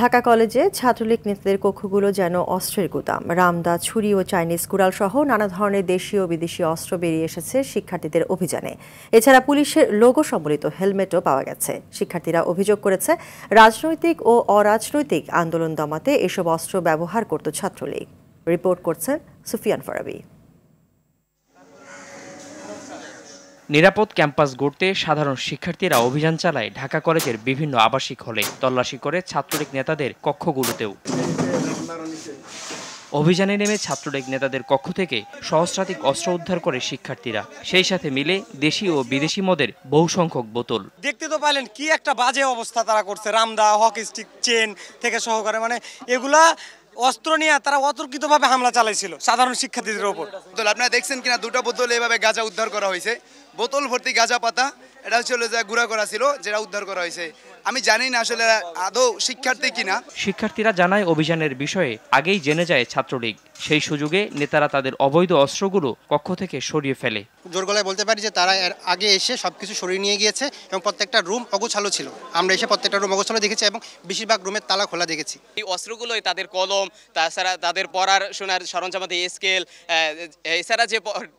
ঢাকা কলেজে ছাত্রলীগ নেতাদের কক্ষগুলো যেন অস্ত্রের গুদাম রামদা ছুরি ও চাইনিজ কুড়াল সহ নানা ধরনের দেশীয় ও বিদেশি অস্ত্র বেরিয়ে এসেছে শিক্ষার্থীদের অভিযানে এছাড়া পুলিশের লোগো সম্বলিত হেলমেটও পাওয়া গেছে শিক্ষার্থীরা অভিযোগ করেছে রাজনৈতিক ও অরাজনৈতিক আন্দোলন দমাতে এসব অস্ত্র ব্যবহার করত ছাত্রলীগ রিপোর্ট করছেন সুফিয়ান ফরাবি নিরাপদ ক্যাম্পাস গড়তে সাধারণ শিক্ষার্থীরা অভিযান চালায় ঢাকা কলেজের বিভিন্ন আবাসিক হলে তল্লাশি করে ছাত্রলীগ নেতাদের কক্ষগুলোতেও অভিযানে নেমে ছাত্রলীগ নেতাদের কক্ষ থেকে সহস্রাধিক অস্ত্র উদ্ধার করে শিক্ষার্থীরা সেই সাথে মিলে দেশি ও বিদেশি মদের বহু সংখ্যক বোতল দেখতে তো পাইলেন কি একটা বাজে অবস্থা তারা করছে রামদা হকি স্টিক চেন থেকে সহকারে মানে এগুলা অস্ত্র নিয়ে তারা অতর্কিতভাবে হামলা চালাইছিল সাধারণ শিক্ষার্থীদের ওপর আপনারা দেখছেন কিনা দুটো বোতল এভাবে গাঁজা উদ্ধার করা হয়েছে বোতল ভর্তি গাঁজা পাতা এটা হচ্ছিল যে গুড়া করা ছিল যেটা উদ্ধার করা হয়েছে আমি জানি না আসলে আদৌ শিক্ষার্থী কিনা শিক্ষার্থীরা জানায় অভিযানের বিষয়ে আগেই জেনে যায় ছাত্রলীগ সেই সুযোগে নেতারা তাদের অবৈধ অস্ত্রগুলো কক্ষ থেকে সরিয়ে ফেলে জোর গলায় বলতে পারি যে তারা এর আগে এসে সব কিছু সরিয়ে নিয়ে গিয়েছে এবং প্রত্যেকটা রুম অগোছালো ছিল আমরা এসে প্রত্যেকটা রুম অগোছালো দেখেছি এবং বেশিরভাগ রুমের তালা খোলা দেখেছি এই অস্ত্রগুলোই তাদের কলম তাছাড়া তাদের পড়ার শোনার সরঞ্জামাদি স্কেল এছাড়া যে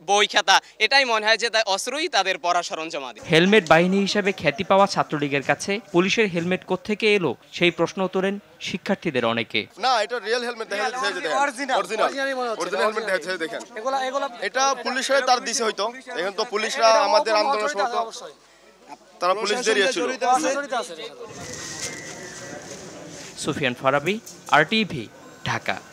বই খাতা এটাই মনে হয় যে অস্ত্রই তাদের পড়ার সরঞ্জামাদি হেলমেট হেলমেট বাহিনী হিসেবে খ্যাতি পাওয়া ছাত্রলীগের কাছে পুলিশের হেলমেট থেকে এলো সেই প্রশ্ন তোলেন শিক্ষার্থীদের অনেকে না এটা রিয়েল হেলমেট দেখা যাচ্ছে অরিজিনাল অরিজিনাল হেলমেট দেখা যাচ্ছে দেখেন এটা পুলিশের তার দিছে হয়তো এখন তো পুলিশরা আমাদের আন্দোলন সমর্থ তারা পুলিশ পুলিশদের ছিল সুফিয়ান ফারাবি আরটিভি ঢাকা